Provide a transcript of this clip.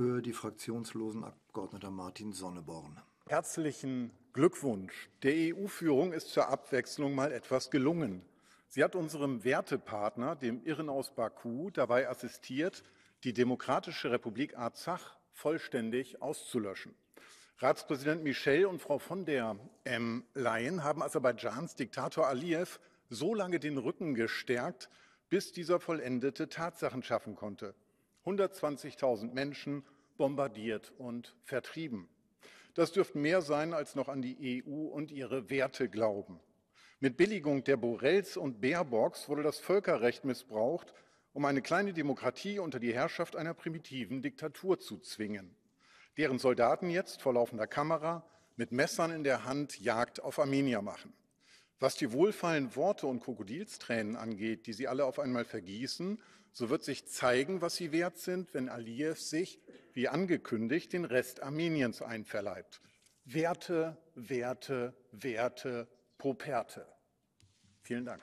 für die fraktionslosen Abgeordneter Martin Sonneborn. Herzlichen Glückwunsch. Der EU-Führung ist zur Abwechslung mal etwas gelungen. Sie hat unserem Wertepartner, dem Irren aus Baku, dabei assistiert, die Demokratische Republik Arzach vollständig auszulöschen. Ratspräsident Michel und Frau von der ähm, Leyen haben Aserbaidschans Diktator Aliyev so lange den Rücken gestärkt, bis dieser vollendete Tatsachen schaffen konnte. 120.000 Menschen bombardiert und vertrieben. Das dürften mehr sein, als noch an die EU und ihre Werte glauben. Mit Billigung der Borels und Baerbocks wurde das Völkerrecht missbraucht, um eine kleine Demokratie unter die Herrschaft einer primitiven Diktatur zu zwingen, deren Soldaten jetzt vor laufender Kamera mit Messern in der Hand Jagd auf Armenier machen. Was die wohlfeilen Worte und Krokodilstränen angeht, die sie alle auf einmal vergießen, so wird sich zeigen, was sie wert sind, wenn Aliyev sich, wie angekündigt, den Rest Armeniens einverleibt. Werte, Werte, Werte, Properte. Vielen Dank.